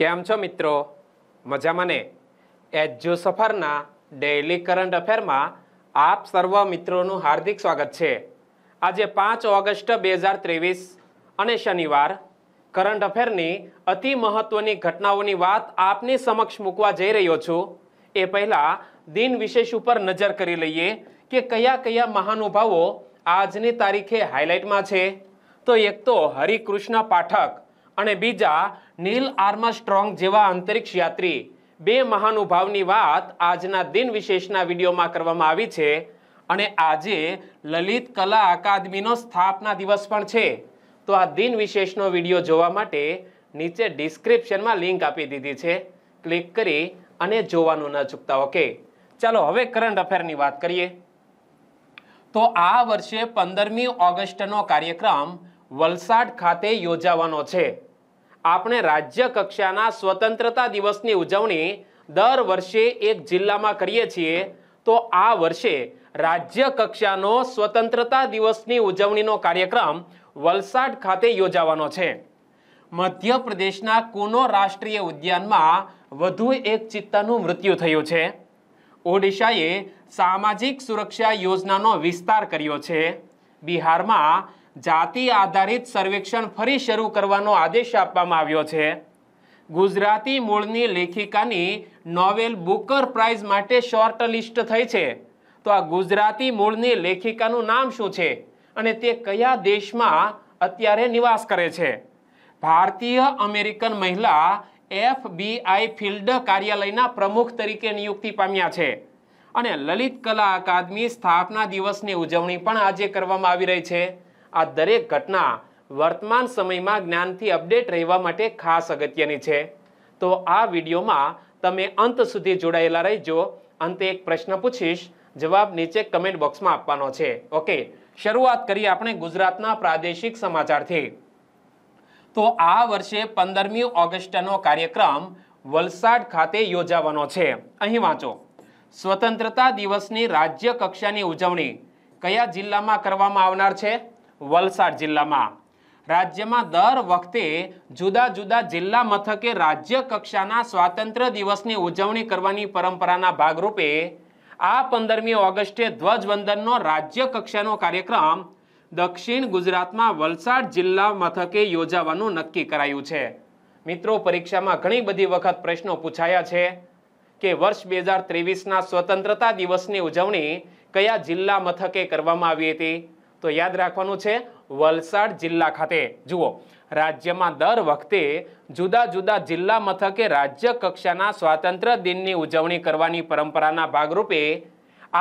કેમ છો મિત્રો મજામાં ને એજ્યુ સફરના ડેઇલી કરંટ અફેરમાં આપ સર્વ મિત્રોનું હાર્દિક સ્વાગત છે આજે પાંચ ઓગસ્ટ બે હજાર ત્રેવીસ અને શનિવાર કરંટ અફેરની અતિ મહત્વની ઘટનાઓની વાત આપની સમક્ષ મૂકવા જઈ રહ્યો છું એ પહેલાં દિન વિશેષ ઉપર નજર કરી લઈએ કે કયા કયા મહાનુભાવો આજની તારીખે હાઇલાઇટમાં છે તો એક તો હરિકૃષ્ણ પાઠક અને બીજા નીલ આર્મસ્ટ્રોંગ જેવા અંતરિક્ષ યાત્રી બે મહાનુભાવની વાત આજના દિન વિશેષના વિડીયોમાં કરવામાં આવી છે અને આજે લલિત કલા અકાદમીનો સ્થાપના દિવસ પણ છે તો આ દિન વિશેષનો વિડીયો જોવા માટે નીચે ડિસ્ક્રિપ્શનમાં લિંક આપી દીધી છે ક્લિક કરી અને જોવાનું ન ચૂકતા ઓકે ચાલો હવે કરંટ અફેરની વાત કરીએ તો આ વર્ષે પંદરમી ઓગસ્ટનો કાર્યક્રમ વલસાડ ખાતે યોજાવાનો છે આપણે રાજ્ય કક્ષાના સ્વતંત્રતા દિવસની ઉજવણી દર વર્ષે એક જિલ્લામાં કરીએ છીએ તો આ વર્ષે રાજ્ય કક્ષાનો સ્વતંત્રતા દિવસની ઉજવણીનો કાર્યક્રમ વલસાડ ખાતે યોજાવાનો છે મધ્યપ્રદેશના કુનો રાષ્ટ્રીય ઉદ્યાનમાં વધુ એક ચિત્તાનું મૃત્યુ થયું છે ઓડિશાએ સામાજિક સુરક્ષા યોજનાનો વિસ્તાર કર્યો છે બિહારમાં જાતિ આધારિત સર્વેક્ષણ ફરી શરૂ કરવાનો આદેશ આપવામાં આવ્યો છે ગુજરાતી મૂળની લેખિકાની નોવેલ બુકર પ્રાઇઝ માટે શોર્ટ લિસ્ટ થઈ છે તો આ ગુજરાતી મૂળની લેખિકાનું નામ શું છે અને તે કયા દેશમાં અત્યારે નિવાસ કરે છે ભારતીય અમેરિકન મહિલા એફ બી આઈ ફિલ્ડ કાર્યાલયના પ્રમુખ તરીકે નિયુક્તિ પામ્યા છે અને લલિત કલા અકાદમી સ્થાપના દિવસની ઉજવણી પણ આજે કરવામાં આવી રહી છે આ દરેક ઘટના વર્તમાન સમયમાં જ્ઞાનથી અપડેટ રહેવા માટે ખાસ અગત્યની છે તો આ વિડીયોમાં તમે અંત સુધી જોડાયેલા રહેજો અંતે એક પ્રશ્ન પૂછીશ જવાબ નીચે કમેન્ટ બોક્સમાં આપવાનો છે ઓકે શરૂઆત કરી આપણે ગુજરાતના પ્રાદેશિક સમાચારથી તો આ વર્ષે પંદરમી ઓગસ્ટનો કાર્યક્રમ વલસાડ ખાતે યોજાવાનો છે અહીં વાંચો સ્વતંત્રતા દિવસની રાજ્ય કક્ષાની ઉજવણી કયા જિલ્લામાં કરવામાં આવનાર છે વલસાડ જિલ્લામાં રાજ્યમાં દર વખતે જુદા જુદા જિલ્લા મથકે રાજ્ય કક્ષાના સ્વાતંત્ર્ય દિવસની ઉજવણી કરવાની પરંપરાના ભાગરૂપે આ પંદરમી ઓગસ્ટે ધ્વજવંદનનો રાજ્ય કક્ષાનો કાર્યક્રમ દક્ષિણ ગુજરાતમાં વલસાડ જિલ્લા મથકે યોજાવાનું નક્કી કરાયું છે મિત્રો પરીક્ષામાં ઘણી બધી વખત પ્રશ્નો પૂછાયા છે કે વર્ષ બે હજાર ત્રેવીસના સ્વતંત્રતા દિવસની ઉજવણી કયા જિલ્લા મથકે કરવામાં આવી હતી તો યાદ રાખવાનું છે વલસાડ જિલ્લા ખાતે જુઓ રાજ્યમાં દર વખતે જુદા જુદા જિલ્લા મથકે રાજ્ય કક્ષાના સ્વાતંત્ર્ય દિનની ઉજવણી કરવાની પરંપરાના ભાગરૂપે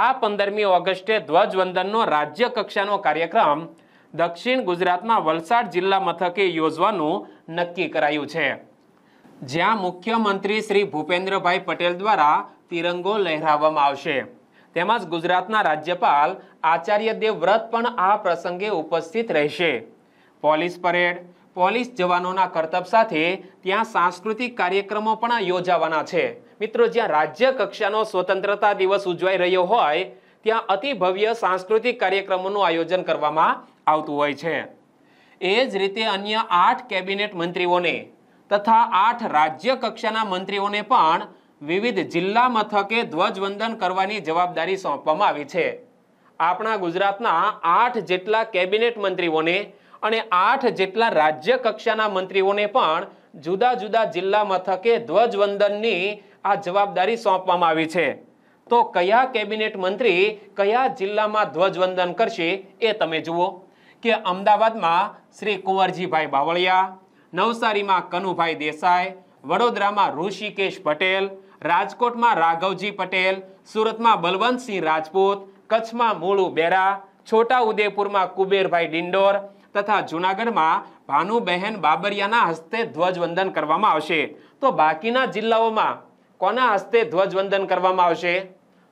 આ પંદરમી ઓગસ્ટે ધ્વજવંદનનો રાજ્ય કક્ષાનો કાર્યક્રમ દક્ષિણ ગુજરાતમાં વલસાડ જિલ્લા મથકે યોજવાનું નક્કી કરાયું છે જ્યાં મુખ્યમંત્રી શ્રી ભૂપેન્દ્રભાઈ પટેલ દ્વારા તિરંગો લહેરાવવામાં આવશે તેમજ ગુજરાતના રાજ્યપાલ આચાર્ય દેવવ્રત પણ આ પ્રસંગે ઉપસ્થિત રહેશે પોલીસ પરેડ પોલીસ જવાનોના કરતબ સાથે ત્યાં સાંસ્કૃતિક કાર્યક્રમો પણ યોજાવાના છે મિત્રો જ્યાં રાજ્ય કક્ષાનો સ્વતંત્રતા દિવસ ઉજવાઈ રહ્યો હોય ત્યાં અતિ ભવ્ય સાંસ્કૃતિક કાર્યક્રમોનું આયોજન કરવામાં આવતું હોય છે એ જ રીતે અન્ય આઠ કેબિનેટ મંત્રીઓને તથા આઠ રાજ્ય કક્ષાના મંત્રીઓને પણ વિવિધ જિલ્લા મથકે ધ્વજવંદન કરવાની જવાબદારી સોંપવામાં આવી છે આપણા ગુજરાતના આઠ જેટલા કેબિનેટ મંત્રીઓને અને આઠ જેટલા રાજ્ય કક્ષાના મંત્રીઓને પણ જુદા જુદા જિલ્લા મથકે ધ્વજવંદનની આ જવાબદારી સોંપવામાં આવી છે તો કયા કેબિનેટ મંત્રી કયા જિલ્લામાં ધ્વજવંદન કરશે એ તમે જુઓ કે અમદાવાદમાં શ્રી કુંવરજીભાઈ બાવળિયા નવસારીમાં કનુભાઈ દેસાઈ વડોદરામાં ઋષિકેશ પટેલ રાજકોટમાં રાઘવજી પટેલ સુરતમાં બલવંતસિંહ રાજપૂત કચ્છમાં મૂળુ બેરા છોટા ઉદેપુરમાં કુબેરભાઈ ડિંડોર તથા જૂનાગઢમાં ભાનુબહેન બાબરિયાના હસ્તે ધ્વજવંદન કરવામાં આવશે તો બાકીના જિલ્લાઓમાં કોના હસ્તે ધ્વજવંદન કરવામાં આવશે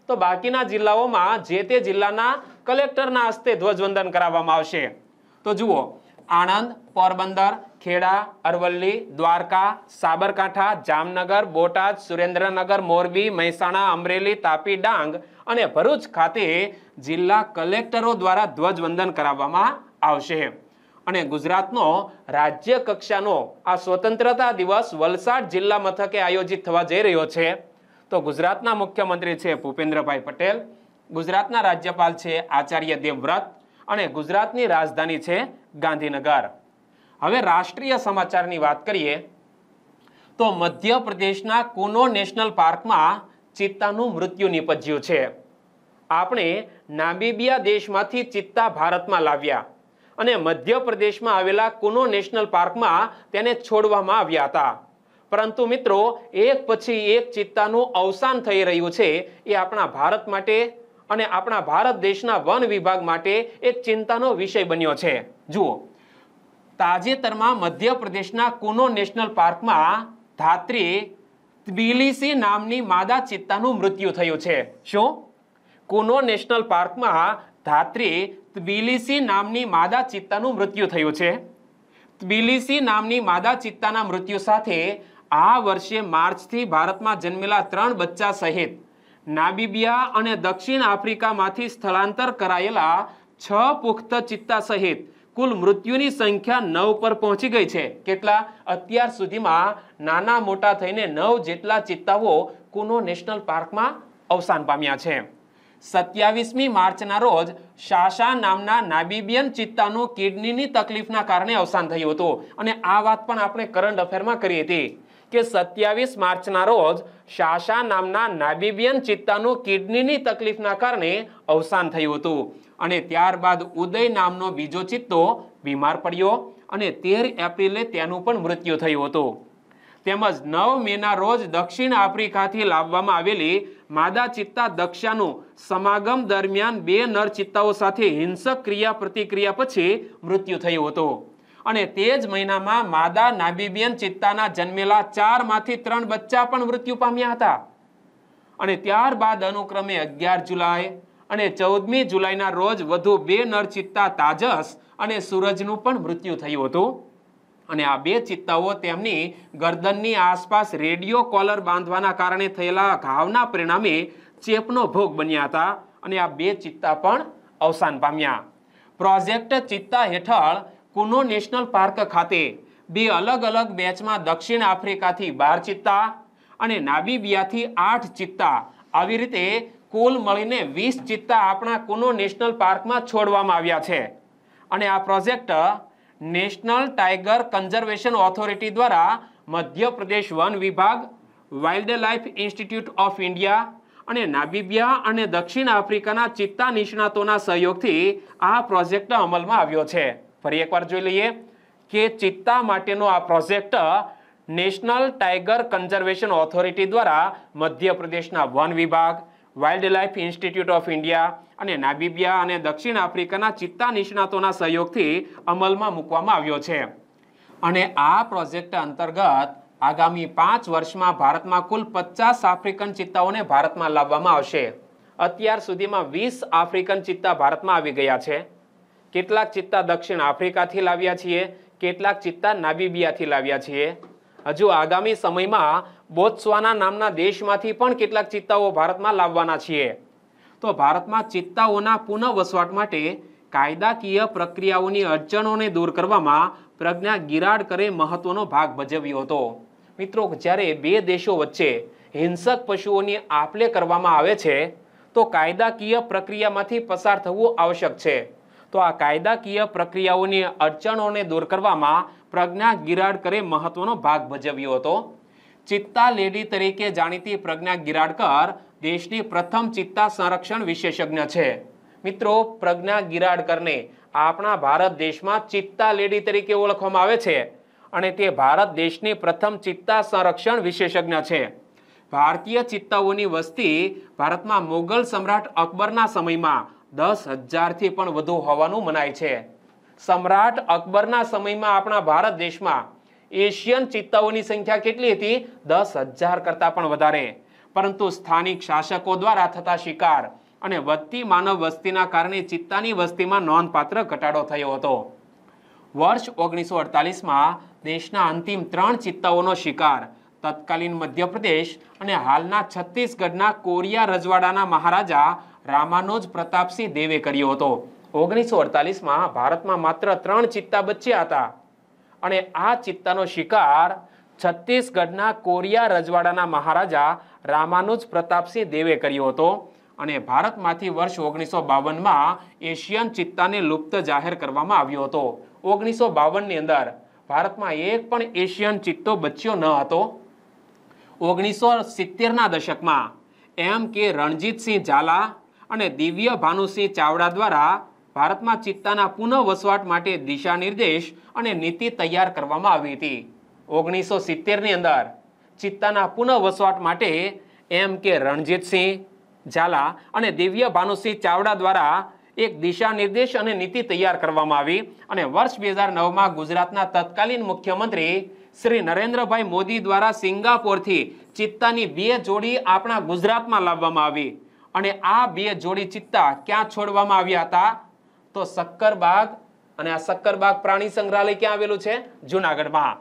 તો બાકીના જિલ્લાઓમાં જે તે જિલ્લાના કલેક્ટરના હસ્તે ધ્વજવંદન કરાવવામાં આવશે તો જુઓ આણંદ પોરબંદર ખેડા અરવલ્લી દ્વારકા સાબરકાંઠા જામનગર બોટાદ સુરેન્દ્રનગર મોરબી મહેસાણા અમરેલી તાપી ડાંગ અને ભરૂચ ખાતે જિલ્લા કલેક્ટરો દ્વારા ધ્વજવંદન કરાવવામાં આવશે અને ગુજરાતનો રાજ્ય કક્ષાનો આ સ્વતંત્રતા દિવસ વલસાડ જિલ્લા મથકે આયોજિત થવા જઈ રહ્યો છે તો ગુજરાતના મુખ્યમંત્રી છે ભૂપેન્દ્રભાઈ પટેલ ગુજરાતના રાજ્યપાલ છે આચાર્ય દેવવ્રત અને ગુજરાતની રાજધાની છે ગાંધીનગર હવે રાષ્ટ્રીય સમાચારની વાત કરીએ તો મધ્યપ્રદેશના કુનો નેશનલ પાર્કમાં ચિત્તાનું મૃત્યુ નિપજ્યું છે આપણે નામિબિયા દેશમાંથી ચિત્તા ભારતમાં લાવ્યા અને મધ્યપ્રદેશમાં આવેલા કુનો નેશનલ પાર્કમાં તેને છોડવામાં આવ્યા હતા પરંતુ મિત્રો એક પછી એક ચિત્તાનું અવસાન થઈ રહ્યું છે એ આપણા ભારત માટે અને આપણા ભારત દેશના વન વિભાગ માટે એક ચિંતાનો વિષય બન્યો છે જુઓ તાજેતરમાં મધ્યપ્રદેશના કુનો નેશનલ પાર્કમાં ધાત્રી ત્બિલિસી નામની માદા ચિત્તાનું મૃત્યુ થયું છે શું કુનો નેશનલ પાર્કમાં ધાત્રી ત્બિલિસી નામની માદા ચિત્તાનું મૃત્યુ થયું છે ત્બિલિસી નામની માદા ચિત્તાના મૃત્યુ સાથે આ વર્ષે માર્ચથી ભારતમાં જન્મેલા ત્રણ બચ્ચા સહિત નાબીબિયા અને દક્ષિણ આફ્રિકામાંથી સ્થળાંતર કરાયેલા છ પુખ્ત ચિત્તા સહિત કુલ મૃત્યુની સંખ્યા નવ પર પહોંચી ગઈ છે કેટલા અત્યાર સુધીમાં નાના મોટા થઈને નવ જેટલા ચિત્તાઓ કુનો નેશનલ પાર્કમાં અવસાન પામ્યા છે સત્યાવીસમી માર્ચના રોજ શાશા નામના નાબીબિયન ચિત્તાનું કિડનીની તકલીફના કારણે અવસાન થયું હતું અને આ વાત પણ આપણે કરંટ અફેરમાં કરી હતી કે સત્યાવીસ માર્ચના રોજ શાશા નામના નાબીબિયન ચિત્તાનું કિડનીની તકલીફના કારણે અવસાન થયું હતું અને ત્યારબાદ ઉદય નામનો બીજો ચિત્તો બીમાર પડ્યો અને તેર એપ્રિલે તેનું પણ મૃત્યુ થયું હતું તેમજ નવ મેના રોજ દક્ષિણ આફ્રિકાથી લાવવામાં આવેલી માદા ચિત્તા દક્ષાનું સમાગમ દરમિયાન બે નર ચિત્તાઓ સાથે હિંસક ક્રિયા પ્રતિક્રિયા પછી મૃત્યુ થયું હતું અને તે જ મહિનામાં માદા નાબીબિયન ચિત્તાના જન્મેલા ચારમાંથી ત્રણ બચ્ચા પણ મૃત્યુ પામ્યા હતા અને ત્યારબાદ અનુક્રમે અગિયાર જુલાઈ અને ચૌદમી જુલાઈના રોજ વધુ બે નર ચિત્તા તાજસ અને સૂરજનું પણ મૃત્યુ થયું હતું અને આ બે ચિત્તાઓ તેમની ગરદનની આસપાસ રેડિયો કોલર બાંધવાના કારણે થયેલા ઘાવના પરિણામે ચેપનો ભોગ બન્યા હતા અને આ બે ચિત્તા પણ અવસાન પામ્યા પ્રોજેક્ટ ચિત્તા હેઠળ કુનો નેશનલ પાર્ક ખાતે બે અલગ અલગ બેચમાં દક્ષિણ આફ્રિકાથી બાર ચિત્તા અને નાબીબિયાથી આઠ ચિત્તા આવી રીતે કુલ મળીને વીસ ચિત્તા આપણા કુનો નેશનલ પાર્કમાં છોડવામાં આવ્યા છે અને આ project national tiger conservation authority દ્વારા મધ્યપ્રદેશ વન વિભાગ wildlife institute of India અને નાબીબિયા અને દક્ષિણ આફ્રિકાના ચિત્તા નિષ્ણાતોના સહયોગથી આ પ્રોજેક્ટ અમલમાં આવ્યો છે ફરી એકવાર જોઈ લઈએ કે ચિત્તા માટેનો આ project national tiger conservation authority દ્વારા મધ્યપ્રદેશના વન વિભાગ wildlife institute of India અને નાબીબિયા અને દક્ષિણ આફ્રિકાના ચિત્તા નિષ્ણાતોના સહયોગથી અમલમાં મૂકવામાં આવ્યો છે અને આ પ્રોજેક્ટ અંતર્ગત આગામી પાંચ વર્ષમાં ભારતમાં કુલ પચાસ આફ્રિકન ચિત્તાઓને ભારતમાં લાવવામાં આવશે અત્યાર સુધીમાં વીસ આફ્રિકન ચિત્તા ભારતમાં આવી ગયા છે કેટલાક ચિત્તા દક્ષિણ આફ્રિકાથી લાવ્યા છીએ કેટલાક ચિત્તા નાબીબિયાથી લાવ્યા છીએ હજુ આગામી સમયમાં બોત્સવાના નામના દેશમાંથી પણ કેટલાક ચિત્તાઓ ભારતમાં લાવવાના છીએ તો ભારતમાં ચિત્તાઓના પુનઃવસવાટ માટે કાયદાકીય પ્રક્રિયાઓની અડચણોને દૂર કરવામાં પ્રજ્ઞા ગિરાડકરે મહત્વનો ભાગ ભજવ્યો હતો મિત્રો જ્યારે બે દેશો વચ્ચે હિંસક પશુઓની આપલે કરવામાં આવે છે તો કાયદાકીય પ્રક્રિયામાંથી પસાર થવું આવશ્યક છે તો આ કાયદાકીય પ્રક્રિયાઓની અડચણોને દૂર કરવામાં પ્રજ્ઞા ગિરાડકરે મહત્વનો ભાગ ભજવ્યો હતો ચિત્તા લેડી તરીકે જાણીતી પ્રજ્ઞા ગિરાડકર દેશની પ્રથમ ચિત્તા સંરક્ષણ વિશેષજ્ઞ છે મિત્રો પ્રજ્ઞા ગિરાડકરને આપણા ભારત દેશમાં ચિત્તા લેડી તરીકે ઓળખવામાં આવે છે અને તે ભારત દેશની પ્રથમ ચિત્તા સંરક્ષણ વિશેષજ્ઞ છે ભારતીય ચિત્તાઓની વસ્તી ભારતમાં મોગલ સમ્રાટ અકબરના સમયમાં દસ હજારથી પણ વધુ હોવાનું મનાય છે સમ્રાટ અકબરના સમયમાં આપણા ભારત દેશમાં એશિયન ચિત્તાઓની સંખ્યા કેટલી હતી દસ હજાર કરતાં પણ વધારે પરંતુ સ્થાનિક શાસકો દ્વારા થતા શિકાર અને વધતી માનવ વસ્તીના કારણે ચિત્તાની વસ્તીમાં નોંધપાત્ર ઘટાડો થયો હતો વર્ષ ઓગણીસો અડતાલીસમાં દેશના અંતિમ ત્રણ ચિત્તાઓનો શિકાર તત્કાલીન મધ્યપ્રદેશ અને હાલના છત્તીસગઢના કોરિયા રજવાડાના મહારાજા રામાનોજ પ્રતાપસિંહ દેવે કર્યો હતો ઓગણીસો અડતાલીસમાં ભારતમાં માત્ર ત્રણ ચિત્તા બચ્યા હતા અને આ ચિત્તાનો શિકાર છત્તીસગઢના કોરિયા રજવાડાના મહારાજા રામાનુજ પ્રતાપસિંહ દેવે કર્યો હતો અને ભારતમાંથી વર્ષ ઓગણીસો બાવનમાં એશિયન ચિત્તાને લુપ્ત જાહેર કરવામાં આવ્યો હતો ઓગણીસો બાવનની અંદર ભારતમાં એક પણ એશિયન ચિત્તો બચ્યો ન હતો ઓગણીસો સિત્તેરના દશકમાં એમ કે રણજીતસિંહ ઝાલા અને દિવ્ય ભાનુસિંહ ચાવડા દ્વારા ભારતમાં ચિત્તાના પુનઃ વસવાટ માટે દિશા નિર્દેશ અને નીતિ તૈયાર કરવામાં આવી હતી ઓગણીસો સિત્તેરની અંદર ચિત્તાના પુનઃ વસવાટ માટે એમ કે રણજીતસિંહ ઝાલા અને દિવ્ય ભાનુસિંહ ચાવડા દ્વારા એક દિશા નિર્દેશ અને નીતિ તૈયાર કરવામાં આવી અને વર્ષ બે હજાર નવમાં ગુજરાતના તત્કાલીન મુખ્યમંત્રી શ્રી નરેન્દ્રભાઈ મોદી દ્વારા સિંગાપોરથી ચિત્તાની બે જોડી આપણા ગુજરાતમાં લાવવામાં આવી અને આ બે જોડી ચિત્તા ક્યાં છોડવામાં આવ્યા હતા તો સક્કરબાગ અને આ સક્કરબાગ પ્રાણી સંગ્રહાલય ક્યાં આવેલું છે જુનાગઢમાં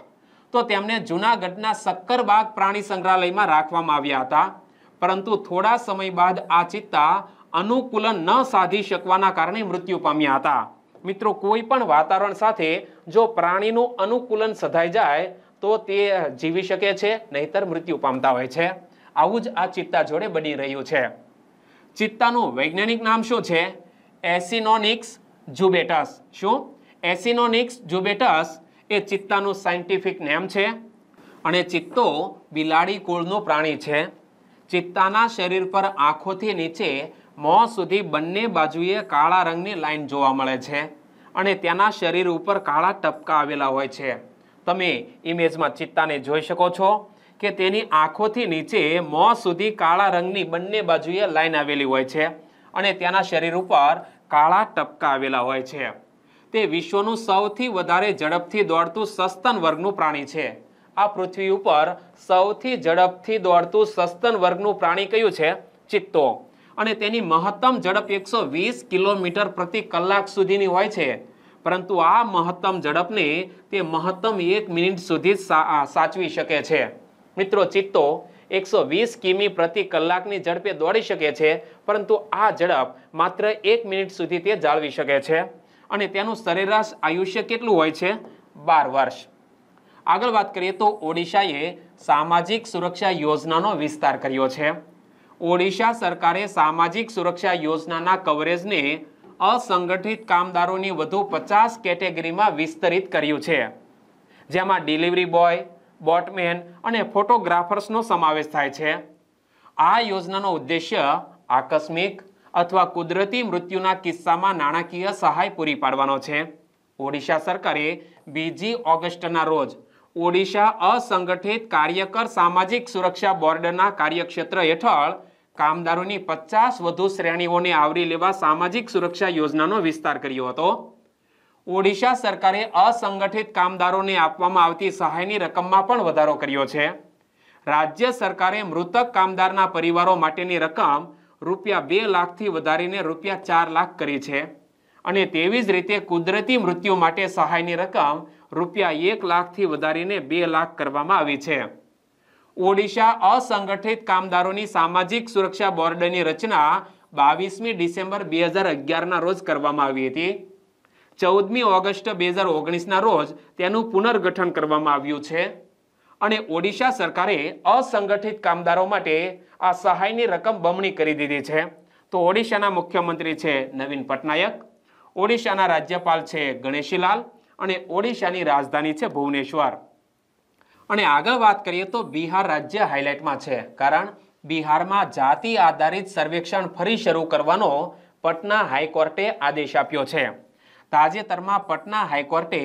તો તેમને જુનાગઢના સક્કરબાગ પ્રાણી સંગ્રહાલયમાં રાખવામાં આવ્યા હતા પરંતુ થોડા સમય બાદ આ ચિત્તા અનુકૂલન ન સાધી શકવાના કારણે મૃત્યુ પામ્યા હતા મિત્રો કોઈ પણ વાતાવરણ સાથે જો પ્રાણીનું અનુકૂલન સધાઈ જાય તો તે જીવી શકે છે નહીતર મૃત્યુ પામતા હોય છે આવું જ આ ચિત્તા જોડે બની રહ્યું છે ચિત્તાનું વૈજ્ઞાનિક નામ શું છે એસિનોનિક્સ જુબેટસ શું એસિનોનિક્સ જુબેટસ એ ચિત્તાનું સાયન્ટિફિક નેમ છે અને ચિત્તો બિલાડી કુળનું પ્રાણી છે ચિત્તાના શરીર પર આંખોથી નીચે મોં સુધી બંને બાજુએ કાળા રંગની લાઇન જોવા મળે છે અને તેના શરીર ઉપર કાળા ટપકા આવેલા હોય છે તમે ઇમેજમાં ચિત્તાને જોઈ શકો છો કે તેની આંખોથી નીચે મોં સુધી કાળા રંગની બંને બાજુએ લાઈન આવેલી હોય છે અને તેના શરીર ઉપર કાળા ટપકા આવેલા હોય છે તે વિશ્વનું સૌથી વધારે ઝડપથી દોડતું સસ્તન વર્ગનું પ્રાણી છે આ પૃથ્વી ઉપર સૌથી ઝડપથી દોડતું સસ્તન વર્ગનું પ્રાણી કયું છે ચિત્તો અને તેની મહત્તમ ઝડપ એકસો વીસ કિલોમીટર પ્રતિ કલાક સુધીની હોય છે પરંતુ આ મહત્તમ ઝડપને તે મહત્તમ એક મિનિટ સુધી સાચવી શકે છે મિત્રો ચિત્તો એકસો વીસ કિમી પ્રતિ કલાકની ઝડપે દોડી શકે છે પરંતુ આ ઝડપ માત્ર એક મિનિટ સુધી તે જાળવી શકે છે અને તેનું સરેરાશ આયુષ્ય કેટલું હોય છે બાર વર્ષ આગળ વાત કરીએ તો ઓડિશાએ સામાજિક સુરક્ષા યોજનાનો વિસ્તાર કર્યો છે ઓડિશા સરકારે સામાજિક સુરક્ષા યોજનાના કવરેજને અસંગઠિત કામદારોની વધુ પચાસ કેટેગરીમાં વિસ્તરિત કર્યું છે જેમાં ડિલિવરી બોય બોટમેન અને ફોટોગ્રાફર્સનો સમાવેશ થાય છે આ યોજનાનો ઉદ્દેશ્ય આકસ્મિક અથવા કુદરતી મૃત્યુના કિસ્સામાં નાણાકીય સહાય પૂરી પાડવાનો છે ઓડિશા સરકારે બીજી ઓગસ્ટના રોજ ઓડિશા અસંગઠિત કાર્યકર સામાજિક સુરક્ષા બોર્ડના કાર્યક્ષેત્ર હેઠળ કામદારોની પચાસ વધુ શ્રેણીઓને આવરી લેવા સામાજિક સુરક્ષા યોજનાનો વિસ્તાર કર્યો હતો ઓડિશા સરકારે અસંગઠિત કામદારોને આપવામાં આવતી સહાયની રકમમાં પણ વધારો કર્યો છે રાજ્ય સરકારે મૃતક કામદારના પરિવારો માટેની રકમ રૂપિયા બે લાખથી વધારીને રૂપિયા ચાર લાખ કરી છે અને તેવી જ રીતે કુદરતી મૃત્યુ માટે સહાયની રકમ રૂપિયા એક લાખથી વધારીને બે લાખ કરવામાં આવી છે ઓડિશા અસંગઠિત કામદારોની સામાજિક સુરક્ષા બોર્ડની રચના બાવીસમી ડિસેમ્બર બે હજાર અગિયારના રોજ કરવામાં આવી હતી ચૌદમી ઓગસ્ટ બે હજાર ઓગણીસના રોજ તેનું પુનર્ગઠન કરવામાં આવ્યું છે અને ઓડિશા સરકારે અસંગઠિત કામદારો માટે આ સહાયની રકમ બમણી કરી દીધી છે તો ઓડિશાના મુખ્યમંત્રી છે નવીન પટનાયક ઓડિશાના રાજ્યપાલ છે ગણેશીલાલ અને ઓડિશાની રાજધાની છે ભુવનેશ્વર અને આગળ વાત કરીએ તો બિહાર રાજ્ય હાઇલાઇટમાં છે કારણ બિહારમાં જાતિ આધારિત સર્વેક્ષણ ફરી શરૂ કરવાનો પટના હાઈકોર્ટે આદેશ આપ્યો છે તાજેતરમાં પટના હાઈકોર્ટે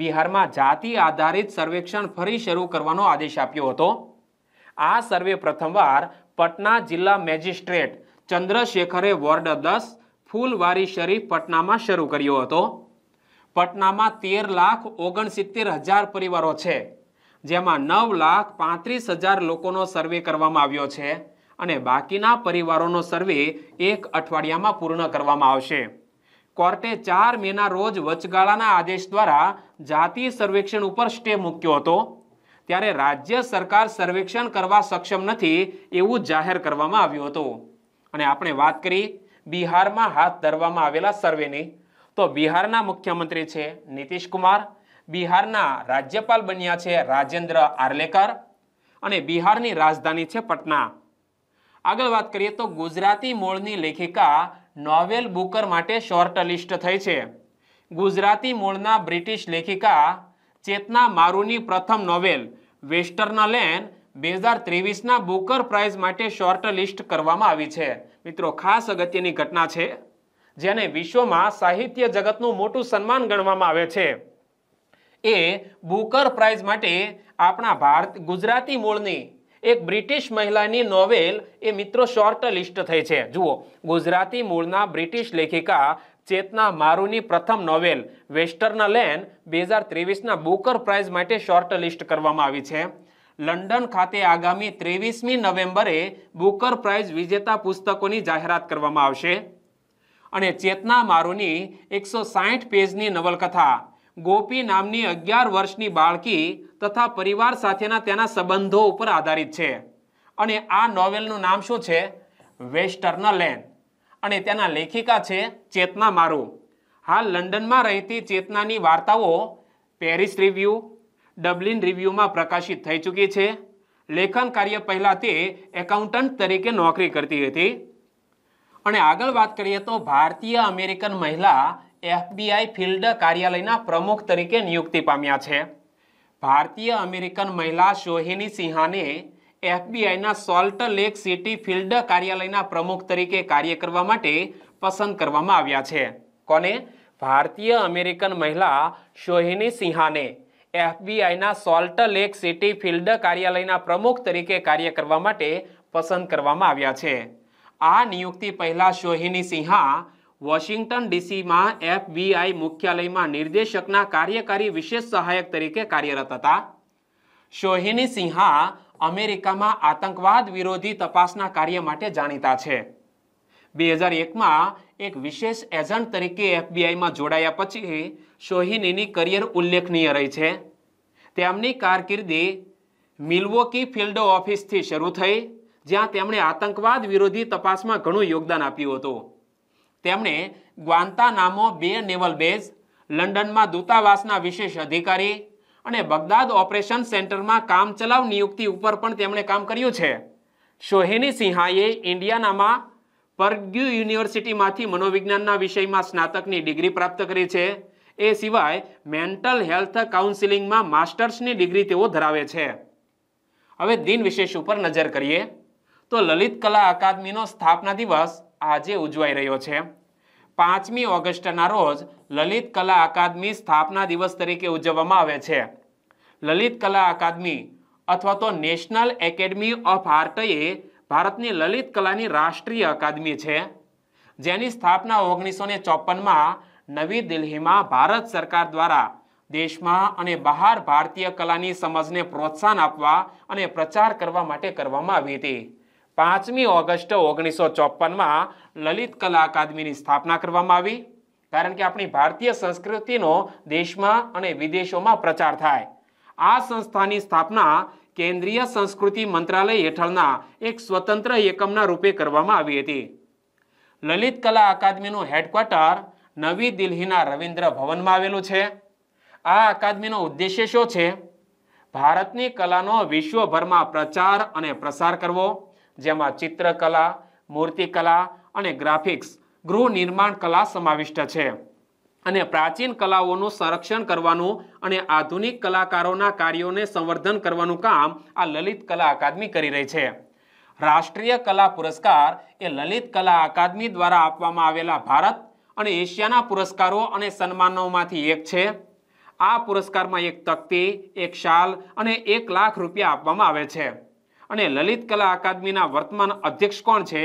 બિહારમાં જાતિ આધારિત સર્વેક્ષણ ફરી શરૂ કરવાનો આદેશ આપ્યો હતો આ સર્વે પ્રથમવાર પટના જિલ્લા મેજિસ્ટ્રેટ ચંદ્રશેખરે વોર્ડ દસ ફૂલવારી શરીફ પટનામાં શરૂ કર્યો હતો પટનામાં તેર લાખ ઓગણસિત્તેર હજાર પરિવારો છે જેમાં નવ લાખ પાંત્રીસ હજાર લોકોનો સર્વે કરવામાં આવ્યો છે અને બાકીના પરિવારોનો સર્વે એક અઠવાડિયામાં પૂર્ણ કરવામાં આવશે કોર્ટે ચાર મેના રોજ વચગાળાના આદેશ દ્વારા જાતિ સર્વેક્ષણ ઉપર સ્ટે મૂક્યો હતો ત્યારે રાજ્ય સરકાર સર્વેક્ષણ કરવા સક્ષમ નથી એવું જાહેર કરવામાં આવ્યું હતું અને આપણે વાત કરી બિહારમાં હાથ ધરવામાં આવેલા સર્વેની તો બિહારના મુખ્યમંત્રી છે નીતિશ કુમાર બિહારના રાજ્યપાલ બન્યા છે રાજેન્દ્ર આર્લેકર અને બિહારની રાજધાની છે પટના આગળ વાત કરીએ તો ગુજરાતી મૂળની લેખિકા નોવેલ બુકર માટે શોર્ટ લિસ્ટ થઈ છે ગુજરાતી મૂળના બ્રિટિશ લેખિકા ચેતના મારુની પ્રથમ નોવેલ વેસ્ટર્ન લેન બે હજાર ત્રેવીસના બુકર પ્રાઇઝ માટે શોર્ટ લિસ્ટ કરવામાં આવી છે મિત્રો ખાસ અગત્યની ઘટના છે જેને વિશ્વમાં સાહિત્ય જગતનું મોટું સન્માન ગણવામાં આવે છે એ બુકર પ્રાઇઝ માટે આપણા ભારત ગુજરાતી મૂળની એક બ્રિટિશ મહિલાની નોવેલ એ મિત્રો શોર્ટ લિસ્ટ થઈ છે જુઓ ગુજરાતી મૂળના બ્રિટિશ લેખિકા ચેતના મારુની પ્રથમ નોવેલ વેસ્ટર્ન લેન બે હજાર ત્રેવીસના બુકર પ્રાઇઝ માટે શોર્ટ લિસ્ટ કરવામાં આવી છે લંડન ખાતે આગામી ત્રેવીસમી નવેમ્બરે બુકર પ્રાઇઝ વિજેતા પુસ્તકોની જાહેરાત કરવામાં આવશે અને ચેતના મારુની એકસો સાઠ પેજની નવલકથા ગોપી નામની અગિયાર વર્ષની બાળકી તથા પરિવાર સાથેના તેના સંબંધો ઉપર આધારિત છે અને આ નોવેલનું નામ શું છે વેસ્ટર્ન લેન અને તેના લેખિકા છે ચેતના મારુ હાલ લંડનમાં રહેતી ચેતનાની વાર્તાઓ પેરિસ રિવ્યૂ ડબલિન રિવ્યૂમાં પ્રકાશિત થઈ ચૂકી છે લેખન કાર્ય પહેલાં તે એકાઉન્ટન્ટ તરીકે નોકરી કરતી હતી અને આગળ વાત કરીએ તો ભારતીય અમેરિકન મહિલા એફબીઆઈ ફિલ્ડ કાર્યાલયના પ્રમુખ તરીકે નિયુક્તિ પામ્યા છે ભારતીય અમેરિકન મહિલા સોહિની સિંહાને એફબીઆઈના સોલ્ટ લેક સિટી ફિલ્ડ કાર્યાલયના પ્રમુખ તરીકે કાર્ય કરવા માટે પસંદ કરવામાં આવ્યા છે કોને ભારતીય અમેરિકન મહિલા સોહિની સિંહાને એફબીઆઈના સોલ્ટ લેક સિટી ફિલ્ડ કાર્યાલયના પ્રમુખ તરીકે કાર્ય કરવા માટે પસંદ કરવામાં આવ્યા છે આ નિયુક્તિ પહેલાં સોહિની સિંહા વોશિંગ્ટન ડીસીમાં એફબીઆઈ મુખ્યાલયમાં નિર્દેશકના કાર્યકારી વિશેષ સહાયક તરીકે કાર્યરત હતા શોહિની સિંહા અમેરિકામાં આતંકવાદ વિરોધી તપાસના કાર્ય માટે જાણીતા છે બે હજાર એકમાં એક વિશેષ એજન્ટ તરીકે એફબીઆઈમાં જોડાયા પછી શોહિનીની કરિયર ઉલ્લેખનીય રહી છે તેમની કારકિર્દી મિલવોકી ફિલ્ડ ઓફિસથી શરૂ થઈ જ્યાં તેમણે આતંકવાદ વિરોધી તપાસમાં ઘણું યોગદાન આપ્યું હતું તેમણે ગ્વાન્તાનામો બે નેવલ બેઝ લંડનમાં દૂતાવાસના વિશેષ અધિકારી અને બગદાદ ઓપરેશન સેન્ટરમાં કામચલાઉ નિયુક્તિ ઉપર પણ તેમણે કામ કર્યું છે શોહેની સિંહાએ ઇન્ડિયાનામાં પરગ્યુ યુનિવર્સિટીમાંથી મનોવિજ્ઞાનના વિષયમાં સ્નાતકની ડિગ્રી પ્રાપ્ત કરી છે એ સિવાય મેન્ટલ હેલ્થ કાઉન્સિલિંગમાં માસ્ટર્સની ડિગ્રી તેઓ ધરાવે છે હવે દિન વિશેષ ઉપર નજર કરીએ તો લલિત કલા અકાદમીનો સ્થાપના દિવસ આજે ઉજવાઈ રહ્યો છે પાંચમી ઓગસ્ટના રોજ લલિત કલા અકાદમી સ્થાપના દિવસ તરીકે ઉજવવામાં આવે છે લલિત કલા અકાદમી અથવા તો નેશનલ એકેડમી ઓફ આર્ટ એ ભારતની લલિત કલાની રાષ્ટ્રીય અકાદમી છે જેની સ્થાપના ઓગણીસો ને ચોપનમાં નવી દિલ્હીમાં ભારત સરકાર દ્વારા દેશમાં અને બહાર ભારતીય કલાની સમજને પ્રોત્સાહન આપવા અને પ્રચાર કરવા માટે કરવામાં આવી હતી પાંચમી ઓગસ્ટ ઓગણીસો ચોપનમાં લલિત કલા અકાદમીની સ્થાપના કરવામાં આવી કારણ કે આપણી ભારતીય સંસ્કૃતિનો દેશમાં અને વિદેશોમાં પ્રચાર થાય આ સંસ્થાની સ્થાપના કેન્દ્રીય સંસ્કૃતિ મંત્રાલય હેઠળના એક સ્વતંત્ર એકમના રૂપે કરવામાં આવી હતી લલિત કલા અકાદમીનું હેડક્વાર્ટર નવી દિલ્હીના રવિન્દ્ર ભવનમાં આવેલું છે આ અકાદમીનો ઉદ્દેશ્ય શું છે ભારતની કલાનો વિશ્વભરમાં પ્રચાર અને પ્રસાર કરવો જેમાં ચિત્રકલા મૂર્તિકલા અને ગ્રાફિક્સ ગૃહ નિર્માણ કલા સમાવિષ્ટ છે અને પ્રાચીન કલાઓનું સંરક્ષણ કરવાનું અને આધુનિક કલાકારોના કાર્યોને સંવર્ધન કરવાનું કામ આ લલિત કલા અકાદમી કરી રહી છે રાષ્ટ્રીય કલા પુરસ્કાર એ લલિત કલા અકાદમી દ્વારા આપવામાં આવેલા ભારત અને એશિયાના પુરસ્કારો અને સન્માનોમાંથી એક છે આ પુરસ્કારમાં એક તકતી એક શાલ અને એક લાખ રૂપિયા આપવામાં આવે છે અને લલિત કલા અકાદમીના વર્તમાન અધ્યક્ષ કોણ છે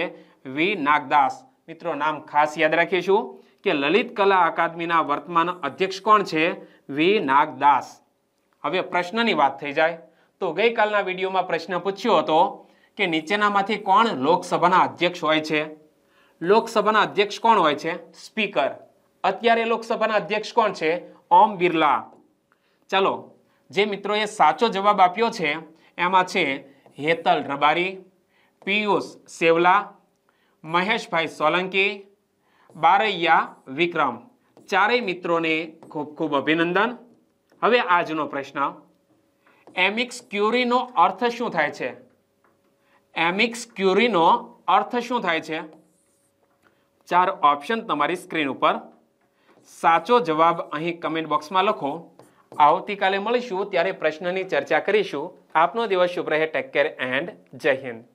વી નાગદાસ મિત્રો નામ ખાસ યાદ રાખીશું કે લલિત કલા અકાદમીના વર્તમાન અધ્યક્ષ કોણ છે વી નાગદાસ હવે પ્રશ્નની વાત થઈ જાય તો ગઈકાલના વિડીયોમાં પ્રશ્ન પૂછ્યો હતો કે નીચેનામાંથી કોણ લોકસભાના અધ્યક્ષ હોય છે લોકસભાના અધ્યક્ષ કોણ હોય છે સ્પીકર અત્યારે લોકસભાના અધ્યક્ષ કોણ છે ઓમ બિરલા ચાલો જે મિત્રોએ સાચો જવાબ આપ્યો છે એમાં છે હેતલ રબારી પિયુષ સેવલા મહેશભાઈ સોલંકી બારૈયા વિક્રમ ચારેય મિત્રોને ખૂબ ખૂબ અભિનંદન હવે આજનો પ્રશ્ન એમિક્સ ક્યુરીનો અર્થ શું થાય છે એમિક્સ ક્યુરીનો અર્થ શું થાય છે ચાર ઓપ્શન તમારી સ્ક્રીન ઉપર સાચો જવાબ અહીં કમેન્ટ બોક્સમાં લખો આવતીકાલે મળીશું ત્યારે પ્રશ્નની ચર્ચા કરીશું આપનો દિવસ શુભ રહે ટેક કેર એન્ડ જય હિન્દ